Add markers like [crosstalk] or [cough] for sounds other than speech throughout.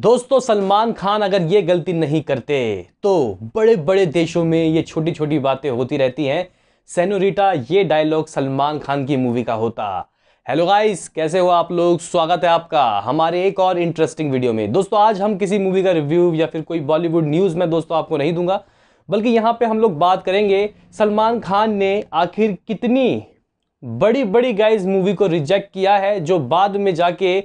दोस्तों सलमान खान अगर ये गलती नहीं करते तो बड़े बड़े देशों में ये छोटी छोटी बातें होती रहती हैं सेनोरिटा ये डायलॉग सलमान खान की मूवी का होता हेलो गाइस कैसे हो आप लोग स्वागत है आपका हमारे एक और इंटरेस्टिंग वीडियो में दोस्तों आज हम किसी मूवी का रिव्यू या फिर कोई बॉलीवुड न्यूज़ में दोस्तों आपको नहीं दूंगा बल्कि यहाँ पर हम लोग बात करेंगे सलमान खान ने आखिर कितनी बड़ी बड़ी गाइज मूवी को रिजेक्ट किया है जो बाद में जाके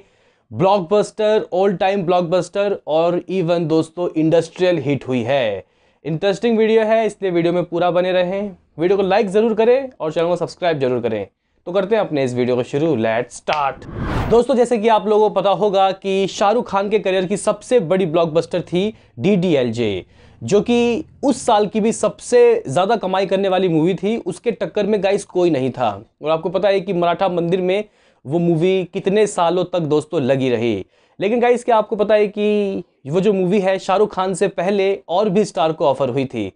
ब्लॉकबस्टर ऑल टाइम ब्लॉकबस्टर और इवन दोस्तों इंडस्ट्रियल हिट हुई है इंटरेस्टिंग वीडियो है इसलिए वीडियो में पूरा बने रहें वीडियो को लाइक ज़रूर करें और चैनल को सब्सक्राइब जरूर करें तो करते हैं अपने इस वीडियो को शुरू लेट स्टार्ट दोस्तों जैसे कि आप लोगों को पता होगा कि शाहरुख खान के करियर की सबसे बड़ी ब्लॉकबस्टर थी डी जो कि उस साल की भी सबसे ज़्यादा कमाई करने वाली मूवी थी उसके टक्कर में गाइस कोई नहीं था और आपको पता है कि मराठा मंदिर में वो मूवी कितने सालों तक दोस्तों लगी रही लेकिन गाइस क्या आपको पता है कि वो जो मूवी है शाहरुख खान से पहले और भी स्टार को ऑफ़र हुई थी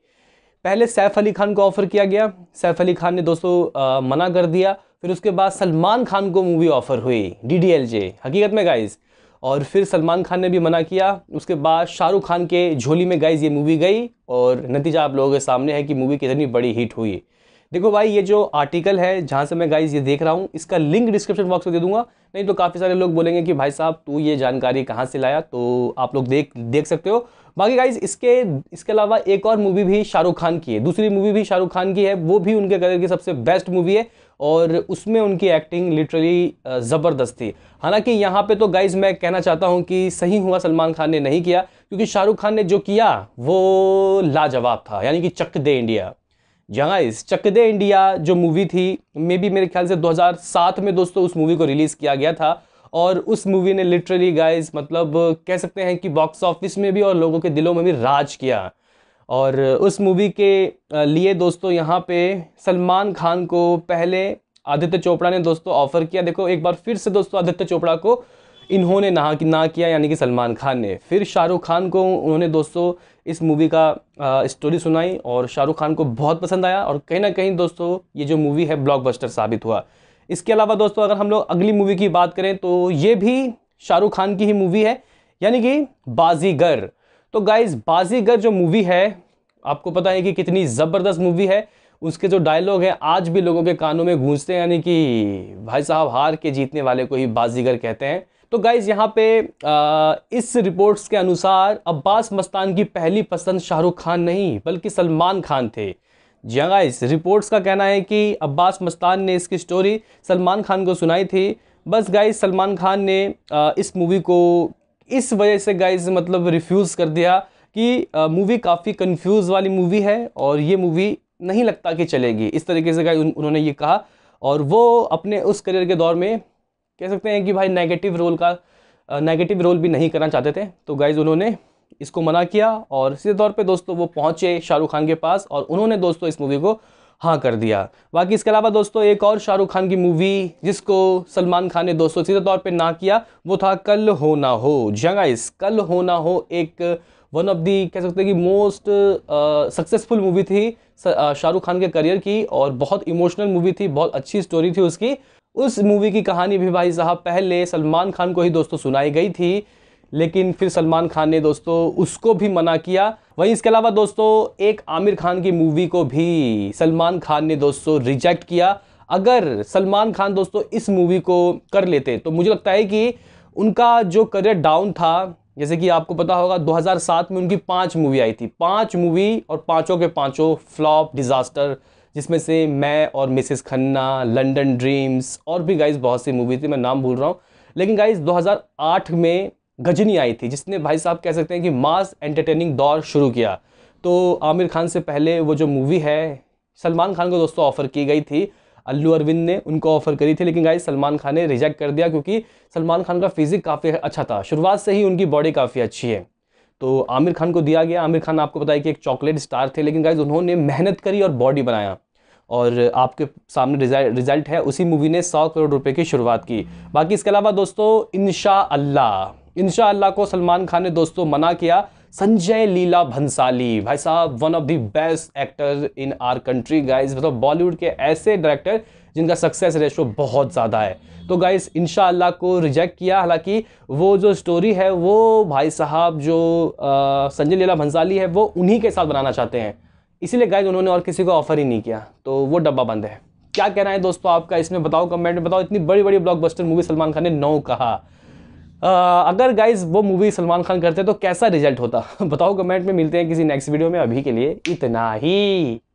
पहले सैफ अली खान को ऑफ़र किया गया सैफ अली खान ने दोस्तों आ, मना कर दिया फिर उसके बाद सलमान खान को मूवी ऑफ़र हुई डी डी एल जे हकीकत में गाइज़ और फिर सलमान खान ने भी मना किया उसके बाद शाहरुख खान के झोली में गाइज ये मूवी गई और नतीजा आप लोगों के सामने है कि मूवी कितनी बड़ी हिट हुई देखो भाई ये जो आर्टिकल है जहाँ से मैं गाइज ये देख रहा हूँ इसका लिंक डिस्क्रिप्शन बॉक्स में दे दूंगा नहीं तो काफ़ी सारे लोग बोलेंगे कि भाई साहब तू ये जानकारी कहाँ से लाया तो आप लोग देख देख सकते हो बाकी गाइज इसके इसके अलावा एक और मूवी भी शाहरुख खान की है दूसरी मूवी भी शाहरुख खान की है वो भी उनके करियर की सबसे बेस्ट मूवी है और उसमें उनकी एक्टिंग लिटरली ज़बरदस्त थी हालांकि यहाँ पे तो गाइज मैं कहना चाहता हूँ कि सही हुआ सलमान खान ने नहीं किया क्योंकि शाहरुख खान ने जो किया वो लाजवाब था यानी कि चक दे इंडिया जहाइज चक दे इंडिया जो मूवी थी मे बी मेरे ख्याल से 2007 में दोस्तों उस मूवी को रिलीज़ किया गया था और उस मूवी ने लिटरली गाइज मतलब कह सकते हैं कि बॉक्स ऑफिस में भी और लोगों के दिलों में भी राज किया और उस मूवी के लिए दोस्तों यहाँ पे सलमान खान को पहले आदित्य चोपड़ा ने दोस्तों ऑफ़र किया देखो एक बार फिर से दोस्तों आदित्य चोपड़ा को इन्होंने ना कि ना किया यानी कि सलमान खान ने फिर शाहरुख खान को उन्होंने दोस्तों इस मूवी का स्टोरी सुनाई और शाहरुख खान को बहुत पसंद आया और कहीं ना कहीं दोस्तों ये जो मूवी है ब्लॉकबस्टर साबित हुआ इसके अलावा दोस्तों अगर हम लोग अगली मूवी की बात करें तो ये भी शाहरुख खान की ही मूवी है यानी कि बाजीगर तो गाइज बाजीगर जो मूवी है आपको पता है कि कितनी ज़बरदस्त मूवी है उसके जो डायलॉग हैं आज भी लोगों के कानों में गूंजते हैं यानी कि भाई साहब हार के जीतने वाले को ही बाजीगर कहते हैं तो गाइज़ यहाँ पे आ, इस रिपोर्ट्स के अनुसार अब्बास मस्तान की पहली पसंद शाहरुख खान नहीं बल्कि सलमान खान थे जी हाँ गाइज रिपोर्ट्स का कहना है कि अब्बास मस्तान ने इसकी स्टोरी सलमान खान को सुनाई थी बस गाइज सलमान खान ने इस मूवी को इस वजह से गाइज मतलब रिफ्यूज़ कर दिया कि मूवी काफ़ी कंफ्यूज वाली मूवी है और ये मूवी नहीं लगता कि चलेगी इस तरीके से गाइज उन्होंने ये कहा और वो अपने उस करियर के दौर में कह सकते हैं कि भाई नेगेटिव रोल का नेगेटिव रोल भी नहीं करना चाहते थे तो गाइज़ उन्होंने इसको मना किया और सीधे तौर पे दोस्तों वो पहुंचे शाहरुख खान के पास और उन्होंने दोस्तों इस मूवी को हाँ कर दिया बाकी इसके अलावा दोस्तों एक और शाहरुख खान की मूवी जिसको सलमान खान ने दोस्तों सीधे तौर पे ना किया वो था कल हो ना हो जगाइस कल हो ना हो एक वन ऑफ दी कह सकते हैं कि मोस्ट सक्सेसफुल मूवी थी शाहरुख खान के करियर की और बहुत इमोशनल मूवी थी बहुत अच्छी स्टोरी थी उसकी उस मूवी की कहानी भी भाई साहब पहले सलमान खान को ही दोस्तों सुनाई गई थी लेकिन फिर सलमान खान ने दोस्तों उसको भी मना किया वहीं इसके अलावा दोस्तों एक आमिर खान की मूवी को भी सलमान खान ने दोस्तों रिजेक्ट किया अगर सलमान खान दोस्तों इस मूवी को कर लेते तो मुझे लगता है कि उनका जो करियर डाउन था जैसे कि आपको पता होगा 2007 में उनकी पांच मूवी आई थी पांच मूवी और पांचों के पांचों फ्लॉप डिज़ास्टर जिसमें से मैं और मिसेस खन्ना लंडन ड्रीम्स और भी गाइज बहुत सी मूवी थी मैं नाम भूल रहा हूँ लेकिन गाइज 2008 में गजनी आई थी जिसने भाई साहब कह सकते हैं कि मास एंटरटेनिंग दौर शुरू किया तो आमिर खान से पहले वो जो मूवी है सलमान खान को दोस्तों ऑफ़र की गई थी अल्लू अरविंद ने उनको ऑफ़र करी थी लेकिन गाइज सलमान खान ने रिजेक्ट कर दिया क्योंकि सलमान खान का फिजिक काफ़ी अच्छा था शुरुआत से ही उनकी बॉडी काफ़ी अच्छी है तो आमिर खान को दिया गया आमिर खान आपको बताया कि एक चॉकलेट स्टार थे लेकिन गाइज उन्होंने मेहनत करी और बॉडी बनाया और आपके सामने रिजल्ट है उसी मूवी ने सौ करोड़ रुपए की शुरुआत की बाकी इसके अलावा दोस्तों इनशा अल्लाह इनशा अल्लाह को सलमान खान ने दोस्तों मना किया संजय लीला भंसाली भाई साहब one of the best actor in our country guys मतलब बॉलीवुड के ऐसे डायरेक्टर जिनका सक्सेस रेशो बहुत ज़्यादा है तो गाइस अल्लाह को रिजेक्ट किया हालांकि वो जो स्टोरी है वो भाई साहब जो संजय लीला भंसाली है वो उन्हीं के साथ बनाना चाहते हैं इसीलिए गाइज उन्होंने और किसी को ऑफर ही नहीं किया तो वो डब्बा बंद है क्या कहना है दोस्तों आपका इसमें बताओ कमेंट में बताओ इतनी बड़ी बड़ी ब्लॉकबस्टर मूवी सलमान खान ने नौ कहा आ, अगर गाइज वो मूवी सलमान खान करते तो कैसा रिजल्ट होता [laughs] बताओ कमेंट में मिलते हैं किसी नेक्स्ट वीडियो में अभी के लिए इतना ही